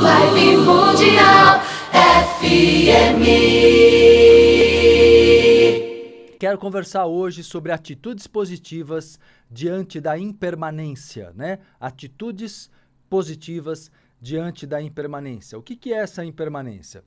Vibe Mundial FM. Quero conversar hoje sobre atitudes positivas diante da impermanência, né? Atitudes positivas diante da impermanência. O que, que é essa impermanência?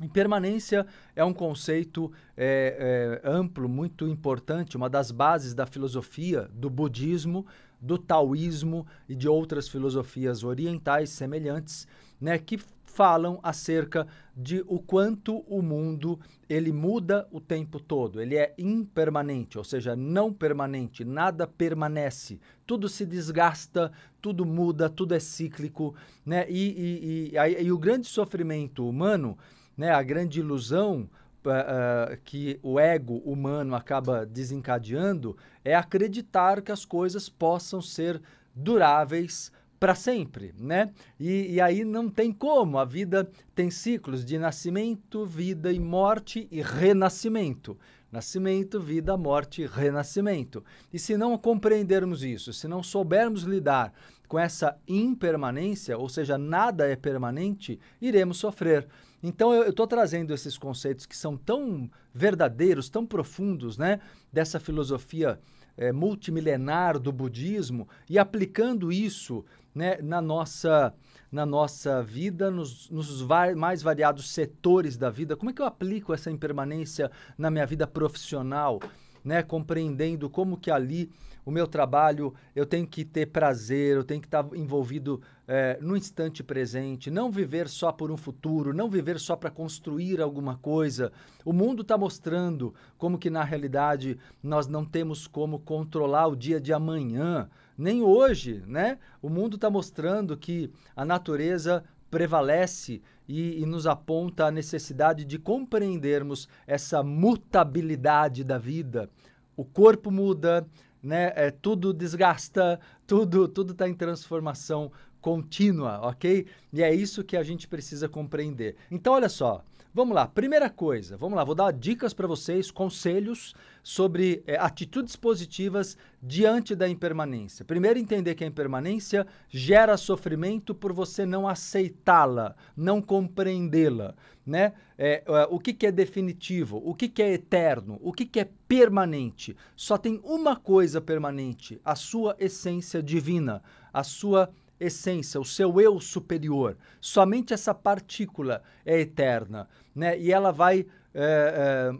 Impermanência é um conceito é, é, amplo, muito importante, uma das bases da filosofia do budismo, do taoísmo e de outras filosofias orientais semelhantes né, que falam acerca de o quanto o mundo ele muda o tempo todo, ele é impermanente, ou seja, não permanente, nada permanece, tudo se desgasta, tudo muda, tudo é cíclico, né? E, e, e, aí, e o grande sofrimento humano, né, a grande ilusão uh, uh, que o ego humano acaba desencadeando é acreditar que as coisas possam ser duráveis, para sempre, né? E, e, aí não tem como, a vida tem ciclos de nascimento, vida e morte e renascimento. Nascimento, vida, morte, renascimento. E se não compreendermos isso, se não soubermos lidar com essa impermanência, ou seja, nada é permanente, iremos sofrer. Então eu estou trazendo esses conceitos que são tão verdadeiros, tão profundos, né? Dessa filosofia é, multimilenar do budismo e aplicando isso né, na, nossa, na nossa vida, nos, nos va mais variados setores da vida? Como é que eu aplico essa impermanência na minha vida profissional? né, compreendendo como que ali o meu trabalho eu tenho que ter prazer, eu tenho que estar envolvido é, no instante presente, não viver só por um futuro, não viver só para construir alguma coisa. O mundo está mostrando como que na realidade nós não temos como controlar o dia de amanhã, nem hoje, né? O mundo está mostrando que a natureza prevalece e, e, nos aponta a necessidade de compreendermos essa mutabilidade da vida. O corpo muda, né? É, tudo desgasta, tudo tudo está em transformação contínua, ok? E é isso que a gente precisa compreender. Então, olha só, Vamos lá, primeira coisa, vamos lá, vou dar dicas para vocês, conselhos sobre é, atitudes positivas diante da impermanência. Primeiro, entender que a impermanência gera sofrimento por você não aceitá-la, não compreendê-la. Né? É, é, o que, que, é definitivo, o que, que é eterno, o que, que é permanente. Só tem uma coisa permanente: a sua essência divina, a sua essência essência, o seu eu superior. Somente essa partícula é eterna, né? E ela vai é,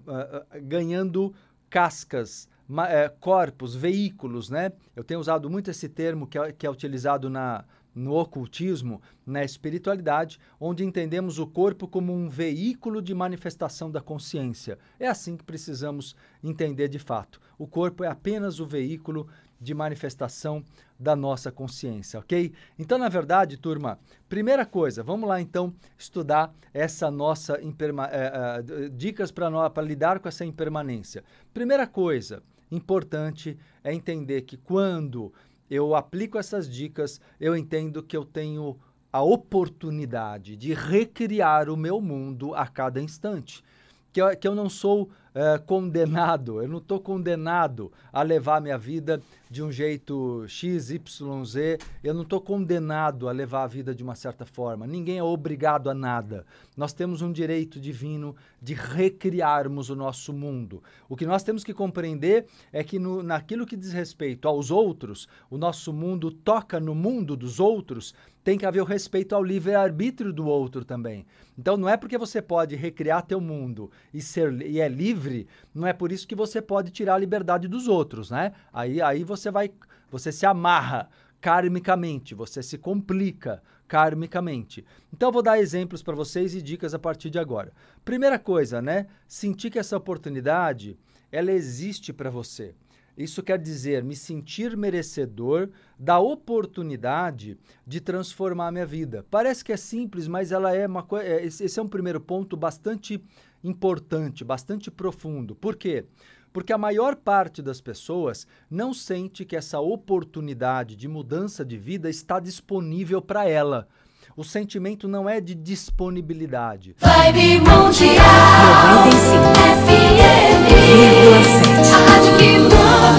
é, ganhando cascas, corpos, veículos, né? Eu tenho usado muito esse termo que é, que é utilizado na, no ocultismo, na espiritualidade, onde entendemos o corpo como um veículo de manifestação da consciência. É assim que precisamos entender de fato. O corpo é apenas o veículo de manifestação da nossa consciência, ok? Então, na verdade, turma, primeira coisa, vamos lá então estudar essa nossa é, é, dicas para lidar com essa impermanência. Primeira coisa importante é entender que quando eu aplico essas dicas, eu entendo que eu tenho a oportunidade de recriar o meu mundo a cada instante. Que eu, que eu não sou eh, condenado, eu não estou condenado a levar minha vida de um jeito X, Y, Z, eu não estou condenado a levar a vida de uma certa forma, ninguém é obrigado a nada. Nós temos um direito divino de recriarmos o nosso mundo. O que nós temos que compreender é que no, naquilo que diz respeito aos outros, o nosso mundo toca no mundo dos outros, tem que haver o respeito ao livre-arbítrio do outro também. Então não é porque você pode recriar teu mundo e, ser, e é livre livre. Não é por isso que você pode tirar a liberdade dos outros, né? Aí, aí você vai, você se amarra karmicamente, você se complica karmicamente. Então vou dar exemplos para vocês e dicas a partir de agora. Primeira coisa, né? Sentir que essa oportunidade ela existe para você. Isso quer dizer me sentir merecedor da oportunidade de transformar a minha vida. Parece que é simples, mas ela é uma coisa. É, esse é um primeiro ponto bastante importante, bastante profundo. Por quê? Porque a maior parte das pessoas não sente que essa oportunidade de mudança de vida está disponível para ela. O sentimento não é de disponibilidade. Vibe Mundial 95 FM A rádio que